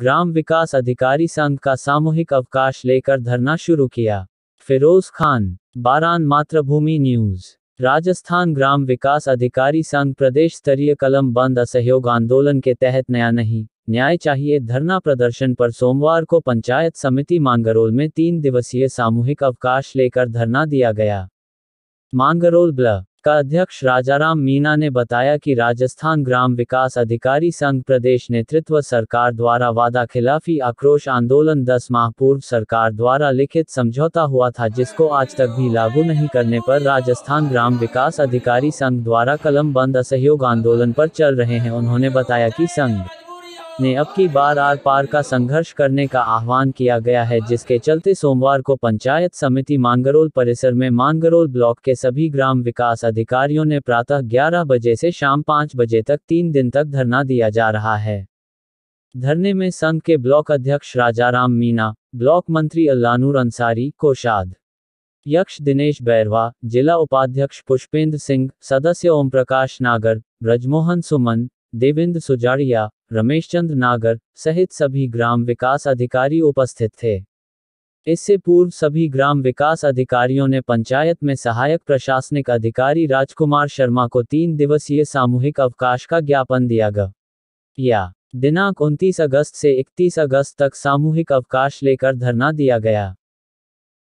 ग्राम विकास अधिकारी संघ का सामूहिक अवकाश लेकर धरना शुरू किया फिरोज खान बारान मातृभूमि न्यूज़ राजस्थान ग्राम विकास अधिकारी संघ प्रदेश स्तरीय कलम बंद असहयोग आंदोलन के तहत नया नहीं न्याय चाहिए धरना प्रदर्शन पर सोमवार को पंचायत समिति मांगरोल में तीन दिवसीय सामूहिक अवकाश लेकर धरना दिया गया मांगरोल ब्ल का अध्यक्ष राजाराम मीना ने बताया कि राजस्थान ग्राम विकास अधिकारी संघ प्रदेश नेतृत्व सरकार द्वारा वादा खिलाफी आक्रोश आंदोलन 10 माह पूर्व सरकार द्वारा लिखित समझौता हुआ था जिसको आज तक भी लागू नहीं करने पर राजस्थान ग्राम विकास अधिकारी संघ द्वारा कलम बंद असहयोग आंदोलन पर चल रहे हैं उन्होंने बताया कि संघ ने अब की बार आर पार का संघर्ष करने का आह्वान किया गया है जिसके चलते सोमवार को पंचायत समिति मांगरोल परिसर में मांगरोल ब्लॉक के सभी ग्राम विकास अधिकारियों ने प्रातः 11 बजे से शाम 5 बजे तक तीन दिन तक धरना दिया जा रहा है धरने में संघ के ब्लॉक अध्यक्ष राजाराम मीना ब्लॉक मंत्री अल्लानूर अंसारी कोशाद यक्ष दिनेश बैरवा जिला उपाध्यक्ष पुष्पेंद्र सिंह सदस्य ओम प्रकाश नागर ब्रजमोहन सुमन देवेंद्र सुजारिया रमेश चंद्र नागर सहित सभी ग्राम विकास अधिकारी उपस्थित थे इससे पूर्व सभी ग्राम विकास अधिकारियों ने पंचायत में सहायक प्रशासनिक अधिकारी राजकुमार शर्मा को तीन दिवसीय सामूहिक अवकाश का ज्ञापन दिया गया दिनांक 29 अगस्त से 31 अगस्त तक सामूहिक अवकाश लेकर धरना दिया गया